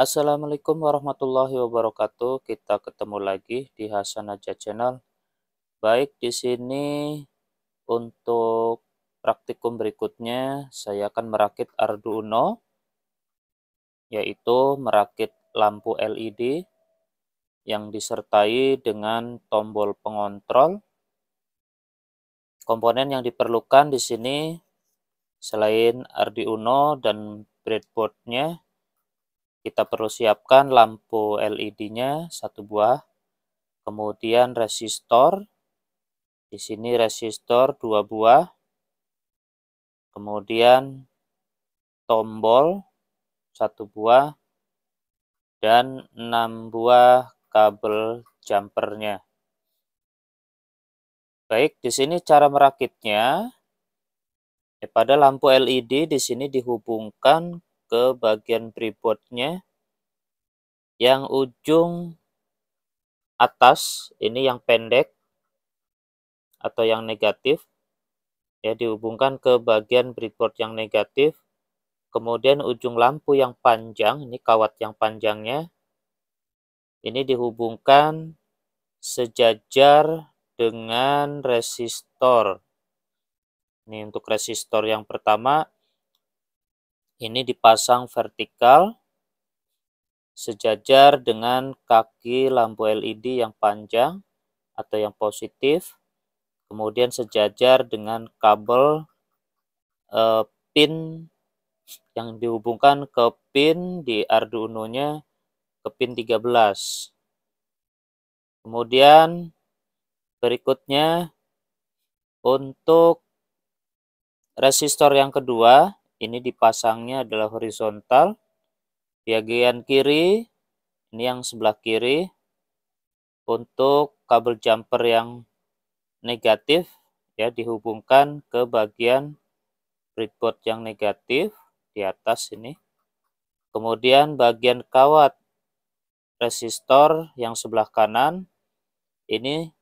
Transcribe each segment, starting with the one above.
Assalamualaikum warahmatullahi wabarakatuh. Kita ketemu lagi di Hasan Aja Channel. Baik, di sini untuk praktikum berikutnya saya akan merakit Arduino yaitu merakit lampu LED yang disertai dengan tombol pengontrol. Komponen yang diperlukan di sini selain Arduino dan breadboardnya kita perlu siapkan lampu LED-nya satu buah, kemudian resistor, di sini resistor dua buah, kemudian tombol satu buah, dan 6 buah kabel jumpernya. Baik, di sini cara merakitnya. pada lampu LED di sini dihubungkan ke bagian breadboardnya yang ujung atas ini yang pendek atau yang negatif ya dihubungkan ke bagian breadboard yang negatif kemudian ujung lampu yang panjang ini kawat yang panjangnya ini dihubungkan sejajar dengan resistor ini untuk resistor yang pertama ini dipasang vertikal sejajar dengan kaki lampu LED yang panjang atau yang positif, kemudian sejajar dengan kabel eh, pin yang dihubungkan ke pin di Arduino-nya ke pin 13. Kemudian berikutnya untuk resistor yang kedua ini dipasangnya adalah horizontal. Bagian kiri, ini yang sebelah kiri, untuk kabel jumper yang negatif, ya dihubungkan ke bagian breadboard yang negatif di atas ini. Kemudian bagian kawat resistor yang sebelah kanan, ini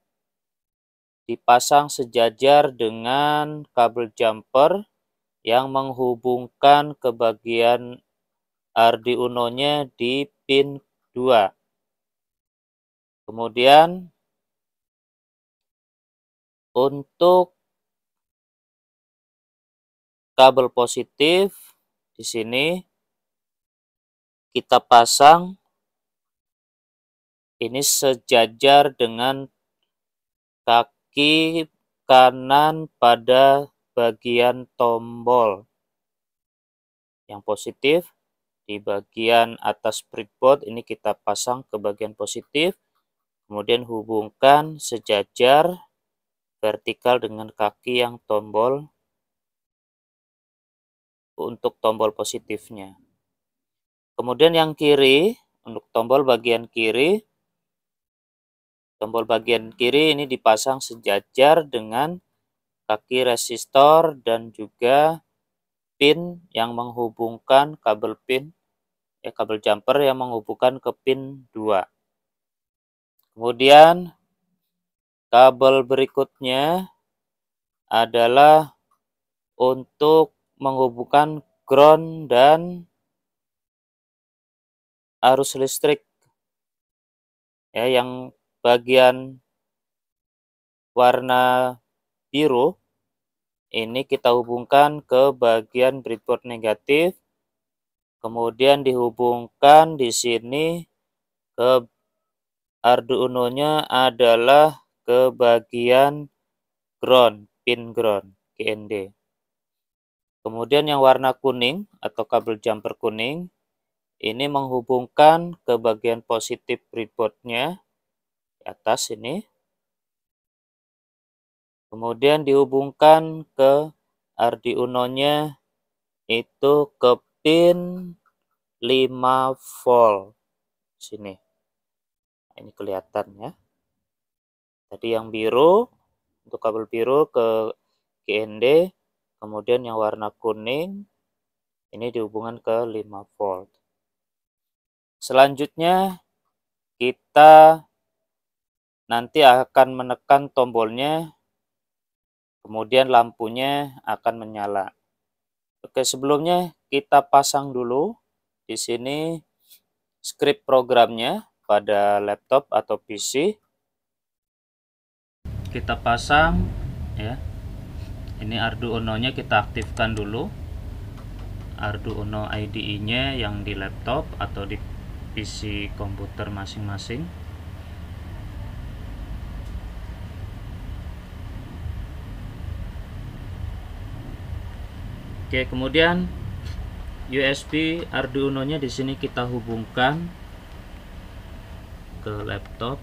dipasang sejajar dengan kabel jumper yang menghubungkan ke bagian Uno-nya di pin 2. Kemudian untuk kabel positif di sini kita pasang ini sejajar dengan kaki kanan pada bagian tombol. Yang positif di bagian atas breadboard ini kita pasang ke bagian positif. Kemudian hubungkan sejajar vertikal dengan kaki yang tombol untuk tombol positifnya. Kemudian yang kiri untuk tombol bagian kiri tombol bagian kiri ini dipasang sejajar dengan kaki resistor dan juga pin yang menghubungkan kabel pin ya kabel jumper yang menghubungkan ke pin 2. Kemudian kabel berikutnya adalah untuk menghubungkan ground dan arus listrik ya yang bagian warna biru, ini kita hubungkan ke bagian breadboard negatif, kemudian dihubungkan di sini ke Arduino-nya adalah ke bagian ground, pin ground, GND. Kemudian yang warna kuning atau kabel jumper kuning, ini menghubungkan ke bagian positif breadboardnya, di atas ini. Kemudian dihubungkan ke Arduino-nya itu ke pin 5 volt. Sini. Ini kelihatan ya. Tadi yang biru untuk kabel biru ke GND, kemudian yang warna kuning ini dihubungkan ke 5 volt. Selanjutnya kita nanti akan menekan tombolnya Kemudian lampunya akan menyala. Oke, sebelumnya kita pasang dulu di sini script programnya pada laptop atau PC. Kita pasang ya. Ini Arduino-nya kita aktifkan dulu. Arduino IDE-nya yang di laptop atau di PC komputer masing-masing. Oke, kemudian USB Arduino-nya di sini kita hubungkan ke laptop.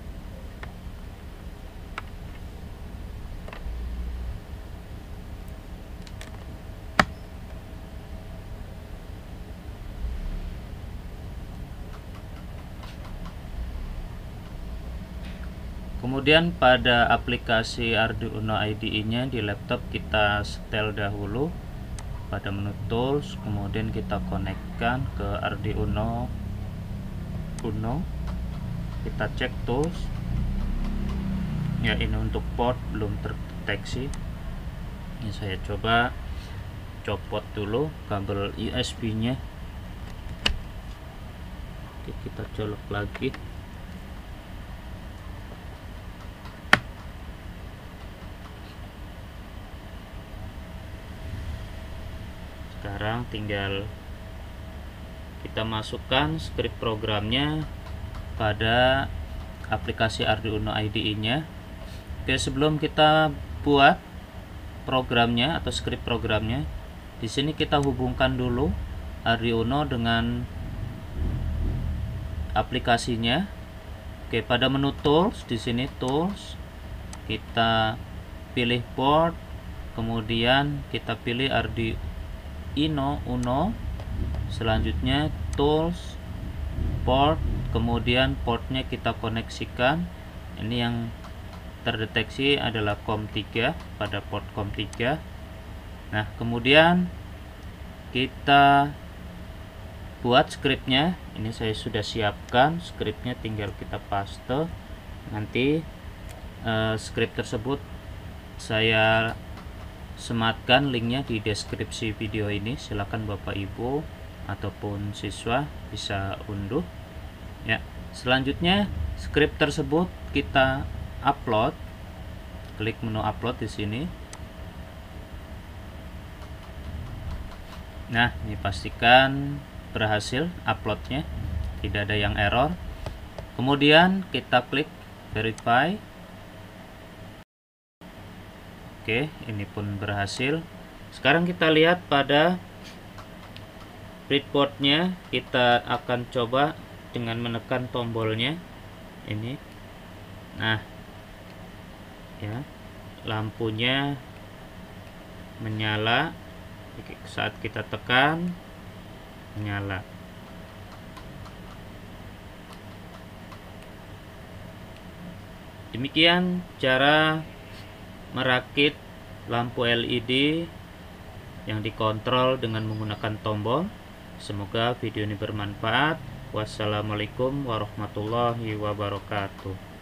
Kemudian pada aplikasi Arduino IDE-nya di laptop kita setel dahulu pada menu tools kemudian kita konekkan ke arduino Uno kita cek tools ya ini untuk port belum terdeteksi ini saya coba copot dulu kabel USB nya Oke, kita colok lagi tinggal kita masukkan script programnya pada aplikasi Arduino IDE nya oke sebelum kita buat programnya atau script programnya di sini kita hubungkan dulu Arduino dengan aplikasinya oke pada menu tools di sini tools kita pilih board kemudian kita pilih Arduino Ino Uno selanjutnya tools port kemudian portnya kita koneksikan ini yang terdeteksi adalah COM3 pada port COM3 nah kemudian kita buat scriptnya ini saya sudah siapkan scriptnya tinggal kita paste nanti eh, script tersebut saya sematkan linknya di deskripsi video ini silahkan bapak ibu ataupun siswa bisa unduh ya selanjutnya script tersebut kita upload klik menu upload di sini nah ini pastikan berhasil uploadnya tidak ada yang error kemudian kita klik verify Oke, ini pun berhasil. Sekarang kita lihat pada breadboardnya. Kita akan coba dengan menekan tombolnya. Ini. Nah, ya lampunya menyala saat kita tekan menyala. Demikian cara merakit lampu LED yang dikontrol dengan menggunakan tombol. Semoga video ini bermanfaat. Wassalamualaikum warahmatullahi wabarakatuh.